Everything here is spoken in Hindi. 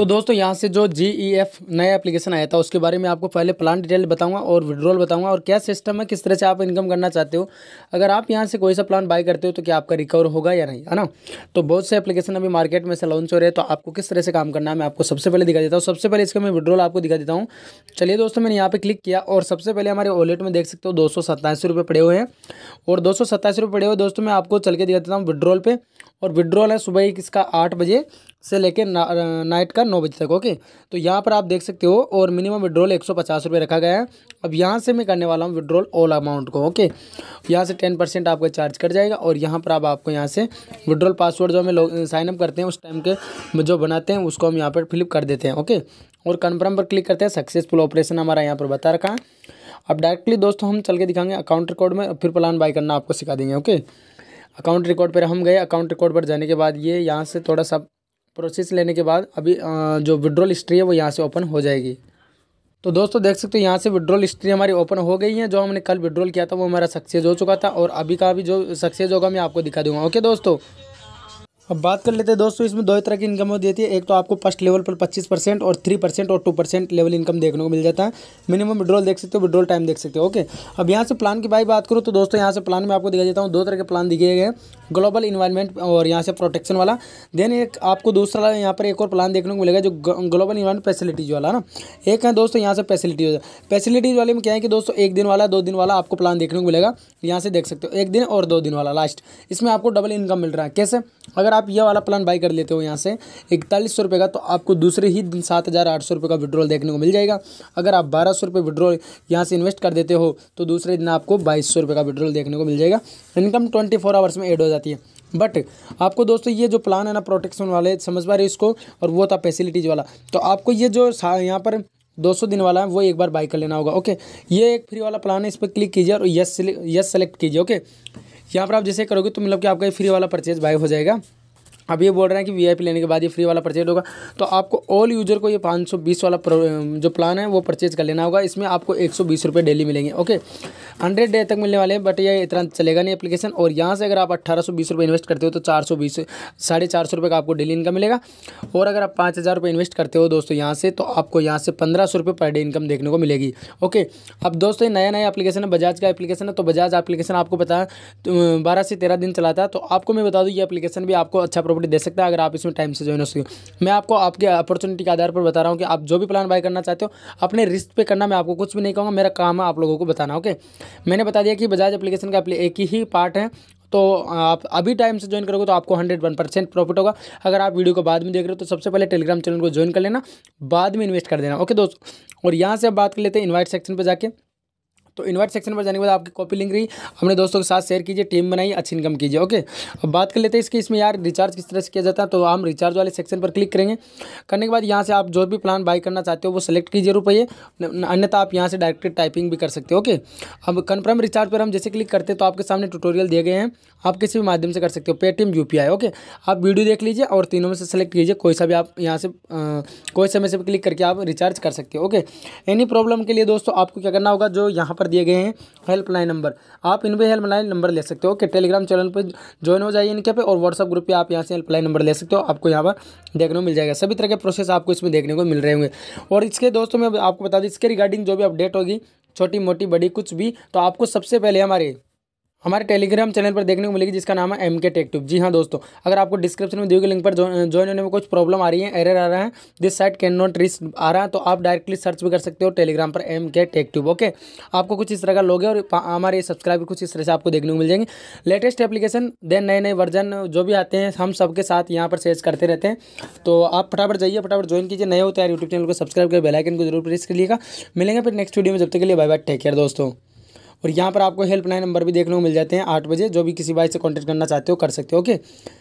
तो दोस्तों यहाँ से जो जी ई एफ नया एप्लीकेशन आया था उसके बारे में आपको पहले प्लान डिटेल बताऊंगा और विड्रॉल बताऊंगा और क्या सिस्टम है किस तरह से आप इनकम करना चाहते हो अगर आप यहाँ से कोई सा प्लान बाय करते हो तो क्या आपका रिकवर होगा या नहीं है ना तो बहुत से एप्लीकेशन अभी मार्केट में से लॉन्च हो रहे हैं तो आपको किस तरह से काम करना है मैं आपको सबसे पहले दिखा देता हूँ सबसे पहले इसका मैं विड्रॉल आपको दिखा देता हूँ चलिए दोस्तों मैंने यहाँ पर क्लिक किया और सबसे पहले हमारे वॉलेट में देख सकते हो दो सौ पड़े हुए हैं और दो सौ पड़े हुए दोस्तों मैं आपको चल के दिखा देता हूँ विड्रॉल पर और विड्रॉल है सुबह किसका आठ बजे से लेकर ना, नाइट का नौ बजे तक ओके तो यहाँ पर आप देख सकते हो और मिनिमम विड्रॉल एक सौ पचास रुपये रखा गया है अब यहाँ से मैं करने वाला हूँ विड्रॉल ऑल अमाउंट को ओके यहाँ से टेन परसेंट आपका चार्ज कट जाएगा और यहाँ पर आप आपको यहाँ से विड्रॉल पासवर्ड जो हमें लोग साइनअप करते हैं उस टाइम के जो बनाते हैं उसको हम यहाँ पर फिलिप कर देते हैं ओके और कन्फर्म पर क्लिक करते हैं सक्सेसफुल ऑपरेशन हमारा यहाँ पर बता रखा है अब डायरेक्टली दोस्तों हम चल के दिखाएंगे अकाउंट रिकॉर्ड में फिर प्लान बाई करना आपको सिखा देंगे ओके अकाउंट रिकॉर्ड पर हम गए अकाउंट रिकॉर्ड पर जाने के बाद ये यहाँ से थोड़ा सा प्रोसेस लेने के बाद अभी जो विड्रॉल हिस्ट्री है वो यहाँ से ओपन हो जाएगी तो दोस्तों देख सकते हो यहाँ से विड्रॉल हिस्ट्री हमारी ओपन हो गई है जो हमने कल विड्रॉल किया था वो हमारा सक्सेस हो चुका था और अभी का अभी जो सक्सेस होगा मैं आपको दिखा दूंगा ओके दोस्तों अब बात कर लेते हैं दोस्तों इसमें दो तरह की इनकम होती है एक तो आपको फर्स्ट लेवल पर 25 परसेंट और 3 परसेंट और 2 परसेंट लेवल इनकम देखने को मिल जाता है मिनिमम विड्रॉल देख सकते हो विड्रॉल टाइम देख सकते हो ओके अब यहाँ से प्लान की भाई बात करूँ तो दोस्तों यहाँ से प्लान में आपको दिखाई देता हूँ दो तरह के प्लान दिखे गए ग्लोबल इन्वायरमेंट और यहाँ से प्रोटेक्शन वाला देन एक आपको दूसरा यहाँ पर एक और प्लान देखने को मिलेगा जो ग्लोबल इन्वायरमेंट फैसिलिटीज़ वाला ना एक है दोस्तों यहाँ से फैसिलिटी फैसिलिटीज़ वाले में क्या है कि दोस्तों एक दिन वाला दो दिन वाला आपको प्लान देखने को मिलेगा यहाँ से देख सकते हो एक दिन और दो दिन वाला लास्ट इसमें आपको डबल इनकम मिल रहा है कैसे अगर आप ये वाला प्लान बाई कर लेते हो यहाँ से इकतालीस सौ रुपये का तो आपको दूसरे ही दिन सात हज़ार आठ सौ का विड्रॉल देखने को मिल जाएगा अगर आप बारह सौ रुपये विड्रॉल यहाँ से इन्वेस्ट कर देते हो तो दूसरे दिन आपको बाईस सौ का विड्रॉल देखने को मिल जाएगा इनकम ट्वेंटी फोर आवर्स में एड हो जाती है बट आपको दोस्तों ये जो प्लान है ना प्रोटेक्शन वाले समझ पा रहे इसको और वो था फैसिलिटीज़ वाला तो आपको ये जो यहाँ पर 200 दिन वाला है वो एक बार बाई कर लेना होगा ओके ये एक फ्री वाला प्लान है इस पर क्लिक कीजिए और यस यस सेलेक्ट कीजिए ओके यहाँ पर आप जैसे करोगे तो मतलब कि आपका ये फ्री वाला परचेज बाय हो जाएगा अब ये बोल रहे हैं कि वीआईपी लेने के बाद ये फ्री वाला परचेज होगा तो आपको ऑल यूज़र को ये 520 वाला जो प्लान है वो परचेज कर लेना होगा इसमें आपको एक सौ डेली मिलेंगे ओके हंड्रेड डे तक मिलने वाले हैं बट ये इतना चलेगा नहीं एप्लीकेशन और यहाँ से अगर आप अट्ठारह सौ इन्वेस्ट करते हो तो चार सौ बीस साढ़े चार सौ का आपको डेली इनकम मिलेगा और अगर आप पाँच हज़ार रुपये इन्वेस्ट करते हो दोस्तों यहाँ से तो आपको यहाँ से पंद्रह सौ रुपये पर डे इनकम देखने को मिलेगी ओके अब दोस्तों ये नया नया एप्लीकेशन है बजाज का एप्लीकेशन है तो बजाज एप्लीकेशन आपको बताया बारह से तेरह दिन चलाता है तो आपको मैं बता दूँ ये एप्लीकेशन भी आपको अच्छा प्रॉफिट प्रॉपर्टी दे सकता है अगर आप इसमें टाइम से ज्वाइन हो सके मैं आपको आपके अपॉर्चुनिटी के आधार पर बता रहा हूँ कि आप जो भी प्लान बाय करना चाहते हो अपने रिस्क पे करना मैं आपको कुछ भी नहीं कहूँगा मेरा काम है आप लोगों को बताना ओके मैंने बता दिया कि बजाज एप्लीकेशन का एक ही पार्ट है तो आप अभी टाइम से ज्वाइन करोगे तो आपको हंड्रेड वन परसेंट प्रॉफिट होगा अगर आप वीडियो को बाद में देख रहे हो तो सबसे पहले टेलीग्राम चैनल को ज्वाइन कर लेना बाद में इन्वेस्ट कर देना ओके दोस्तों और यहाँ से आप बात कर लेते हैं इन्वाइट सेक्शन पर जाके तो इनवाइट सेक्शन पर जाने के बाद आपकी कॉपी लिंक रही अपने दोस्तों के साथ शेयर कीजिए टीम बनाइए अच्छी इनकम कीजिए ओके अब बात कर लेते हैं इसके इसमें यार रिचार्ज किस तरह से किया जाता है तो हम रिचार्ज वाले सेक्शन पर क्लिक करेंगे करने के बाद यहाँ से आप जो भी प्लान बाई करना चाहते हो वो सेलेक्ट कीजिए रुपये अन्यथा आप यहाँ से डायरेक्ट टाइपिंग भी कर सकते हो ओके अब कन्फर्म रिचार्ज पर हम जैसे क्लिक करते हैं तो आपके सामने टूटोरियल दिए गए हैं आप किसी भी माध्यम से कर सकते हो पेटीएम यू ओके आप वीडियो देख लीजिए और तीनों में से सेलेक्ट कीजिए कोई सा भी आप यहाँ से कोई समय से भी क्लिक करके आप रिचार्ज कर सकते हो ओके एनी प्रॉब्लम के लिए दोस्तों आपको क्या करना होगा जो यहाँ पर दिए गए हैं हेल्पलाइन नंबर आप इन पर हेल्पलाइन नंबर ले सकते हो कि टेलीग्राम चैनल पर ज्वाइन हो जाइए इनके पे और व्हाट्सअप ग्रुप पे आप यहाँ से हेल्पलाइन नंबर ले सकते हो आपको यहाँ पर देखने को मिल जाएगा सभी तरह के प्रोसेस आपको इसमें देखने को मिल रहे होंगे और इसके दोस्तों मैं आपको बता दूँ इसके रिगार्डिंग जो भी अपडेट होगी छोटी मोटी बड़ी कुछ भी तो आपको सबसे पहले हमारे हमारे टेलीग्राम चैनल पर देखने को मिलेगी जिसका नाम है एम के टेक ट्यूब जी हाँ दोस्तों अगर आपको डिस्क्रिप्शन में दी गए लिंक पर ज्वाइन होने में कुछ प्रॉब्लम आ रही है एरर आ रहा है दिस साइट कैन नॉट रिस आ रहा है तो आप डायरेक्टली सर्च भी कर सकते हो टेलीग्राम पर एम के टेक ट्यूब ओके आपको कुछ इस तरह का लोग है और हमारे सब्सक्राइबर कुछ इस तरह से आपको देखने को मिल जाएंगे लेटेस्ट एप्लीकेशन देन नए नए वर्जन जो भी आते हैं हम सबके साथ यहाँ पर सर्च करते रहते हैं तो आप फटाफट जाइए फटाफट ज्वाइन कीजिए नए होते हैं यूट्यूब चैनल को सब्सक्राइब कर बेलाइकन को जरूर प्रेस करिएगा मिलेंगे फिर नेक्स्ट वीडियो में जब तक के लिए बाय बाय टेक केयर दोस्तों और यहाँ पर आपको हेल्पलाइन नंबर भी देखने को मिल जाते हैं आठ बजे जो भी किसी भाई से कॉन्टैक्ट करना चाहते हो कर सकते हो ओके